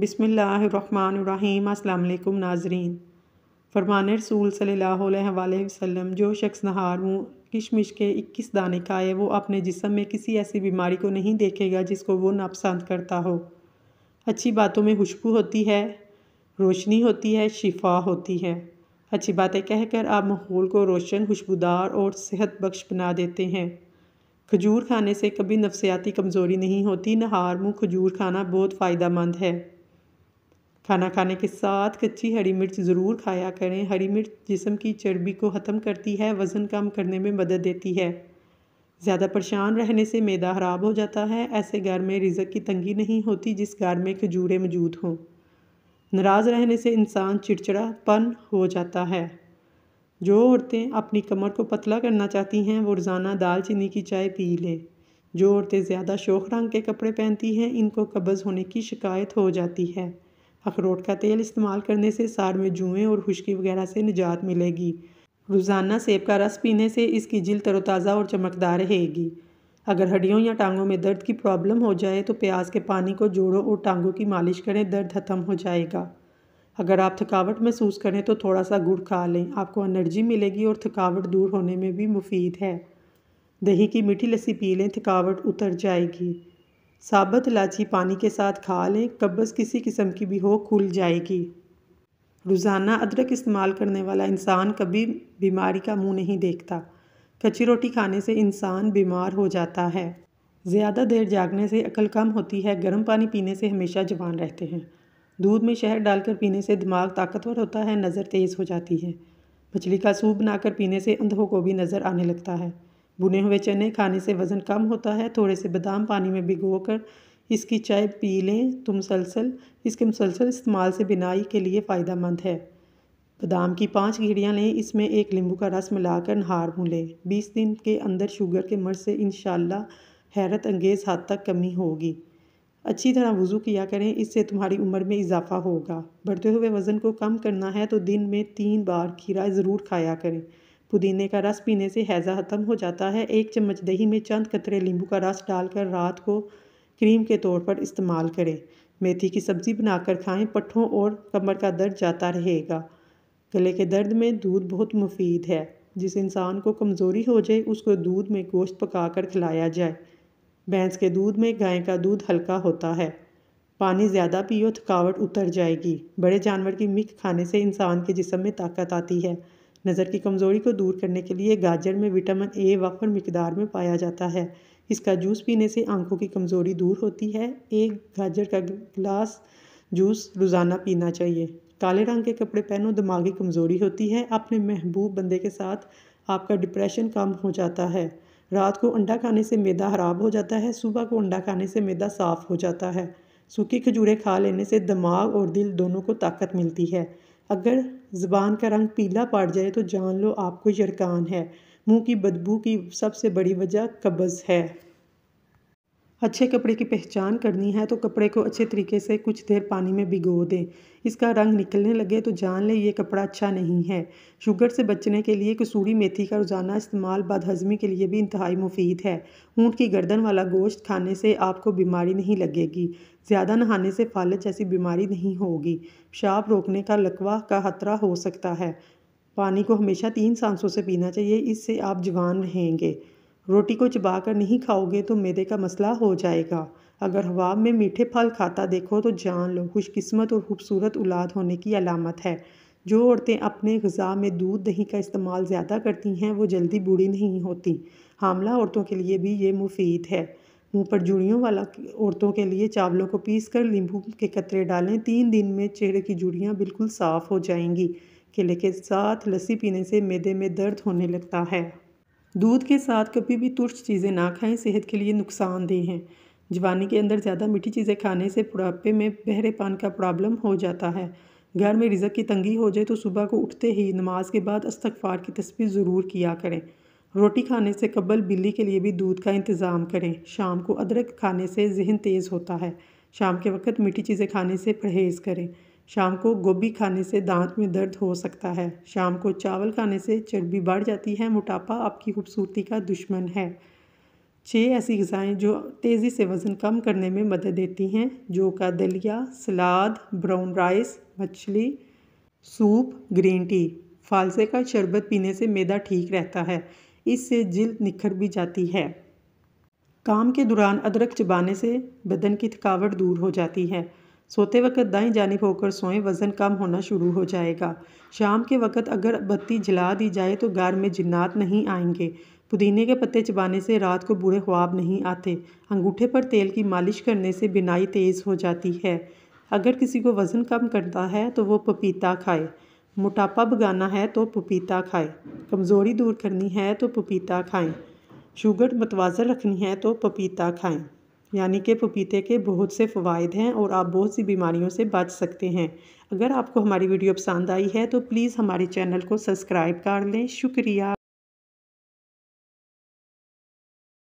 बिसमीम् अल्लाम नाजरीन फरमान रसूल सल्ला वसम जो शख्स नहार मुँह किशमिश के इक्कीस दाने खाए वो अपने जिसम में किसी ऐसी बीमारी को नहीं देखेगा जिसको वो नापसंद करता हो अच्छी बातों में खुशबू होती है रोशनी होती है शिफा होती है अच्छी बातें कहकर आप माहौल को रोशन खुशबूदार और सेहत बख्श बना देते हैं खजूर खाने से कभी नफसियाती कमज़ोरी नहीं होती नहार मुँह खजूर खाना बहुत फ़ायदा मंद है खाना खाने के साथ कच्ची हरी मिर्च ज़रूर खाया करें हरी मिर्च जिसम की चर्बी को ख़त्म करती है वज़न कम करने में मदद देती है ज़्यादा परेशान रहने से मैदा ख़राब हो जाता है ऐसे घर में रिजक की तंगी नहीं होती जिस घर में खजूरें मौजूद हों नाराज़ रहने से इंसान चिड़चिड़ापन हो जाता है जो औरतें अपनी कमर को पतला करना चाहती हैं वो रोज़ाना दालचीनी की चाय पी लें जो औरतें ज़्यादा शोख रंग के कपड़े पहनती हैं इनको कब्ज़ होने की शिकायत हो जाती है अखरोट का तेल इस्तेमाल करने से सार में जुएँ और खुश्की वगैरह से निजात मिलेगी रोज़ाना सेब का रस पीने से इसकी जिल तरोताज़ा और चमकदार रहेगी अगर हड्डियों या टांगों में दर्द की प्रॉब्लम हो जाए तो प्याज के पानी को जोड़ो और टांगों की मालिश करें दर्द ख़त्म हो जाएगा अगर आप थकावट महसूस करें तो थोड़ा सा गुड़ खा लें आपको एनर्जी मिलेगी और थकावट दूर होने में भी मुफीद है दही की मीठी लस्सी पी लें थकावट उतर जाएगी साबत इलायची पानी के साथ खा लें कब्ज़ किसी किस्म की भी हो खुल जाएगी रोज़ाना अदरक इस्तेमाल करने वाला इंसान कभी बीमारी का मुंह नहीं देखता कच्ची रोटी खाने से इंसान बीमार हो जाता है ज़्यादा देर जागने से अकल कम होती है गर्म पानी पीने से हमेशा जवान रहते हैं दूध में शहद डालकर पीने से दिमाग ताकतवर होता है नज़र तेज़ हो जाती है मछली का सूप बनाकर पीने से अंधों को भी नज़र आने लगता है भुने हुए चने खाने से वज़न कम होता है थोड़े से बादाम पानी में भिगो कर इसकी चाय पी लें तो मुसलसल इसके मुसलसल इस्तेमाल से बिनाई के लिए फ़ायदा मंद है बादाम की पाँच गिड़ियाँ लें इसमें एक नींबू का रस मिलाकर नहार भूलें बीस दिन के अंदर शुगर के मर्ज से इन हैरत अंगेज़ हद तक कमी होगी अच्छी तरह वज़ू किया करें इससे तुम्हारी उम्र में इजाफा होगा बढ़ते हुए वज़न को कम करना है तो दिन में तीन बार खीरा ज़रूर खाया करें पुदीने का रस पीने से हैज़ा ख़त्म हो जाता है एक चम्मच दही में चंद कतरे नींबू का रस डालकर रात को क्रीम के तौर पर इस्तेमाल करें मेथी की सब्ज़ी बनाकर खाएं पट्ठों और कमर का दर्द जाता रहेगा गले के दर्द में दूध बहुत मुफीद है जिस इंसान को कमज़ोरी हो जाए उसको दूध में गोश्त पकाकर खिलाया जाए भैंस के दूध में गाय का दूध हल्का होता है पानी ज़्यादा पियो थकावट उतर जाएगी बड़े जानवर की मिख खाने से इंसान के जिसम में ताकत आती है नज़र की कमज़ोरी को दूर करने के लिए गाजर में विटामिन ए वफर मकदार में पाया जाता है इसका जूस पीने से आंखों की कमज़ोरी दूर होती है एक गाजर का गिलास जूस रोज़ाना पीना चाहिए काले रंग के कपड़े पहनो दिमागी कमज़ोरी होती है अपने महबूब बंदे के साथ आपका डिप्रेशन कम हो जाता है रात को अंडा खाने से मैदा ख़राब हो जाता है सुबह को अंडा खाने से मैदा साफ़ हो जाता है सूखी खजूरें खा लेने से दिमाग और दिल दोनों को ताकत मिलती है अगर ज़बान का रंग पीला पड़ जाए तो जान लो आपको यरकान है मुंह की बदबू की सबसे बड़ी वजह कब्ज़ है अच्छे कपड़े की पहचान करनी है तो कपड़े को अच्छे तरीके से कुछ देर पानी में भिगो दें इसका रंग निकलने लगे तो जान लें ये कपड़ा अच्छा नहीं है शुगर से बचने के लिए कसूरी मेथी का रोज़ाना इस्तेमाल हज़मी के लिए भी इंतहाई मुफीद है ऊँट की गर्दन वाला गोश्त खाने से आपको बीमारी नहीं लगेगी ज़्यादा नहाने से फाल जैसी बीमारी नहीं होगी पेशाब रोकने का लकवा का खतरा हो सकता है पानी को हमेशा तीन सांसों से पीना चाहिए इससे आप जवान रहेंगे रोटी को चबाकर नहीं खाओगे तो मैदे का मसला हो जाएगा अगर हवा में मीठे फल खाता देखो तो जान लो खुशकिस्मत और खूबसूरत औलाद होने की अलामत है जो औरतें अपने गज़ा में दूध दही का इस्तेमाल ज़्यादा करती हैं वो जल्दी बूढ़ी नहीं होती हामला औरतों के लिए भी ये मुफीद है मुंह पर जुड़ियों वाला औरतों के लिए चावलों को पीस कर नींबू के कतरे डालें तीन दिन में चेहरे की जुड़ियाँ बिल्कुल साफ़ हो जाएंगी केले के साथ लस्सी पीने से मैदे में दर्द होने लगता है दूध के साथ कभी भी तुर्च चीज़ें ना खाएं सेहत के लिए नुकसानदेह हैं जवानी के अंदर ज़्यादा मीठी चीज़ें खाने से बुढ़ापे में बहरेपान का प्रॉब्लम हो जाता है घर में रिजक की तंगी हो जाए तो सुबह को उठते ही नमाज के बाद अस्तगफार की तस्वीर ज़रूर किया करें रोटी खाने से कबल बिल्ली के लिए भी दूध का इंतज़ाम करें शाम को अदरक खाने से जहन तेज़ होता है शाम के वक्त मीठी चीज़ें खाने से परहेज़ करें शाम को गोभी खाने से दांत में दर्द हो सकता है शाम को चावल खाने से चर्बी बढ़ जाती है मोटापा आपकी खूबसूरती का दुश्मन है छः ऐसी गज़ाएँ जो तेज़ी से वज़न कम करने में मदद देती हैं जो का दलिया सलाद ब्राउन राइस मछली सूप ग्रीन टी फालसे का शरबत पीने से मैदा ठीक रहता है इससे जिल निखर भी जाती है काम के दौरान अदरक चबाने से बदन की थकावट दूर हो जाती है सोते वक्त दाई जानब होकर सोएं वज़न कम होना शुरू हो जाएगा शाम के वक्त अगर बत्ती जला दी जाए तो घर में जिन्नात नहीं आएंगे पुदीने के पत्ते चबाने से रात को बुरे ख्वाब नहीं आते अंगूठे पर तेल की मालिश करने से बिनाई तेज़ हो जाती है अगर किसी को वज़न कम करता है तो वो पपीता खाए मोटापा भगाना है तो पपीता खाए कमज़ोरी दूर करनी है तो पपीता खाएं शुगर मतवाजर रखनी है तो पपीता खाएं यानी कि पपीते के बहुत से फ़वाद हैं और आप बहुत सी बीमारियों से बच सकते हैं अगर आपको हमारी वीडियो पसंद आई है तो प्लीज़ हमारे चैनल को सब्सक्राइब कर लें शुक्रिया